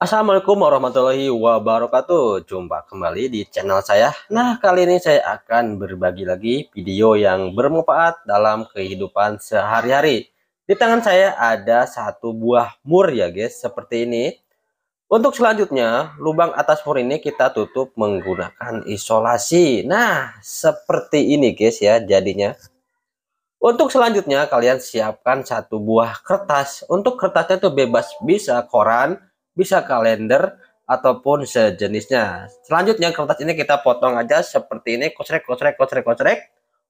Assalamualaikum warahmatullahi wabarakatuh Jumpa kembali di channel saya Nah kali ini saya akan berbagi lagi video yang bermanfaat dalam kehidupan sehari-hari Di tangan saya ada satu buah mur ya guys seperti ini Untuk selanjutnya lubang atas mur ini kita tutup menggunakan isolasi Nah seperti ini guys ya jadinya untuk selanjutnya kalian siapkan satu buah kertas. Untuk kertasnya itu bebas bisa koran, bisa kalender ataupun sejenisnya. Selanjutnya kertas ini kita potong aja seperti ini, kocrek, kocrek, kocrek, kocrek.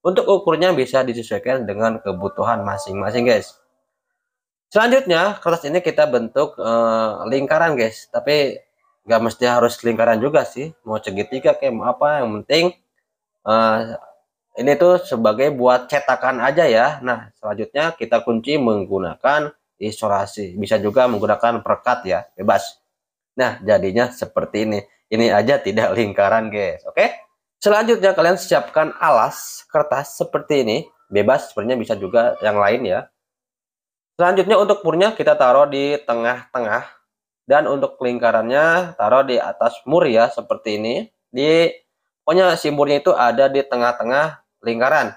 Untuk ukurnya bisa disesuaikan dengan kebutuhan masing-masing guys. Selanjutnya kertas ini kita bentuk eh, lingkaran guys, tapi nggak mesti harus lingkaran juga sih, mau segitiga kayak mau apa, yang penting eh, ini tuh sebagai buat cetakan aja ya. Nah selanjutnya kita kunci menggunakan isolasi. Bisa juga menggunakan perekat ya, bebas. Nah, jadinya seperti ini. Ini aja tidak lingkaran, guys. Oke? Selanjutnya kalian siapkan alas kertas seperti ini, bebas sebenarnya bisa juga yang lain ya. Selanjutnya untuk purnya kita taruh di tengah-tengah dan untuk lingkarannya taruh di atas mur ya seperti ini. Di pokoknya si itu ada di tengah-tengah lingkaran.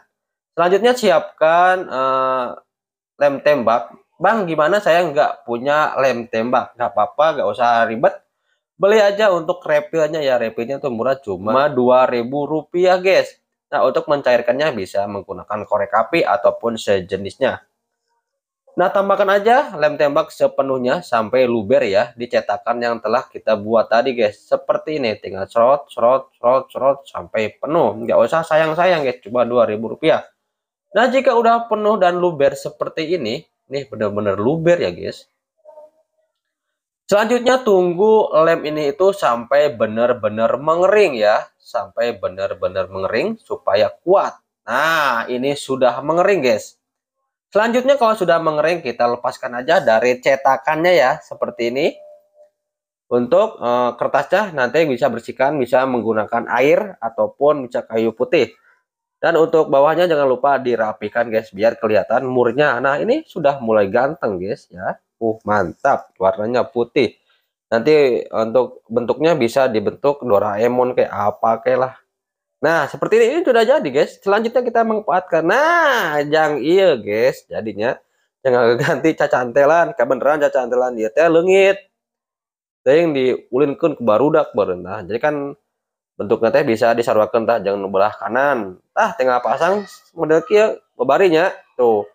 Selanjutnya siapkan uh, lem tembak Bang, gimana saya nggak punya lem tembak? Nggak apa-apa, nggak usah ribet. Beli aja untuk refillnya ya, refillnya tuh murah cuma Rp2.000 guys. Nah, untuk mencairkannya bisa menggunakan korek api ataupun sejenisnya. Nah, tambahkan aja lem tembak sepenuhnya sampai luber ya di cetakan yang telah kita buat tadi guys. Seperti ini, tinggal serot, serot, serot, serot sampai penuh. Nggak usah sayang-sayang guys, cuma Rp2.000. Nah, jika udah penuh dan luber seperti ini, Nih benar-benar luber ya guys. Selanjutnya tunggu lem ini itu sampai benar-benar mengering ya. Sampai benar-benar mengering supaya kuat. Nah ini sudah mengering guys. Selanjutnya kalau sudah mengering kita lepaskan aja dari cetakannya ya. Seperti ini. Untuk e, kertasnya nanti bisa bersihkan bisa menggunakan air ataupun bisa kayu putih. Dan untuk bawahnya jangan lupa dirapikan guys biar kelihatan murnya. Nah ini sudah mulai ganteng guys ya. Uh mantap warnanya putih. Nanti untuk bentuknya bisa dibentuk Doraemon kayak apa kayak lah. Nah seperti ini, ini sudah jadi guys. Selanjutnya kita manfaatkan. Nah yang iya guys jadinya. Jangan ganti cacantelan. Kebeneran cacantelan dia teh lengit. Yang diulinkan ke barudak barenah. Jadi kan bentuknya teh bisa disarwakan tah jangan belah kanan tah tengah pasang model kia bebarinya tuh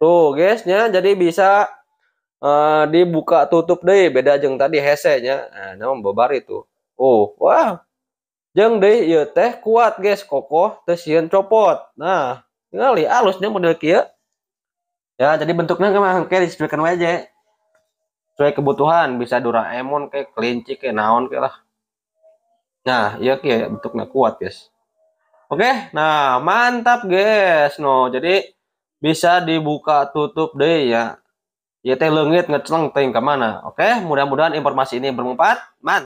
tuh guysnya jadi bisa uh, dibuka tutup deh beda jeng tadi hesenya nah namun bebari itu oh wah jeng deh ya teh kuat guys kokoh tesian copot nah tinggal alusnya model kia ya jadi bentuknya kemana kayak disesuaikan aja sesuai kebutuhan bisa Doraemon kayak kelinci kayak naon kayak lah Nah, iya kayak iya, bentuknya kuat, guys. Oke, nah mantap, guys. No, jadi bisa dibuka tutup deh ya. Ya teh lengit ngecleng ke mana. Oke, mudah-mudahan informasi ini bermanfaat. Man.